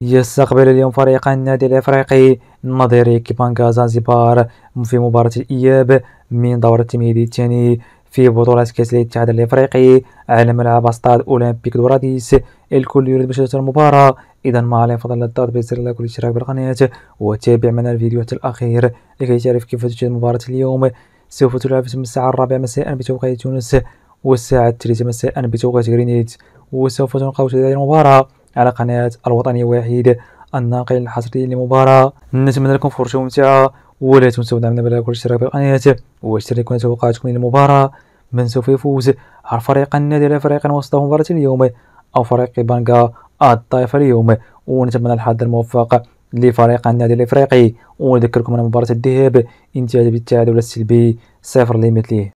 يستقبل اليوم فريق النادي الافريقي نظيري كيبانكا زانزيبار في مباراة الاياب من دور التمهيدي الثاني في بطولة كأس الاتحاد الافريقي على ملعب استاد اولمبيك دوراديس الكل يريد مشاهدة المباراة اذا ما عليه فضل الضغط بزر لايك والاشتراك بالقناة وتابع معنا الفيديو حتى الاخير لكي تعرف كيف تشاهد مباراة اليوم سوف تلعب من الساعة الرابعة مساء بتوقيت تونس والساعة الثالثة مساء بتوقيت غرينيت وسوف تنقل هذه المباراة على قناة الوطني الوحيد الناقل الحصري للمباراة نتمنى لكم فرصة ممتعة ولا تنسوا دعمنا بلايك والاشتراك بالقناة واشتركوا توقعاتكم للمباراة من سوف يفوز على فريق النادي لا فريقا وسطه مباراة اليوم أو فريق بانكا الطائفة اليوم ونتمنى الحظ الموفق لفريق النادي الافريقي ونذكركم ان مباراه الذهاب انتهت بالتعادل السلبي صفر لمثله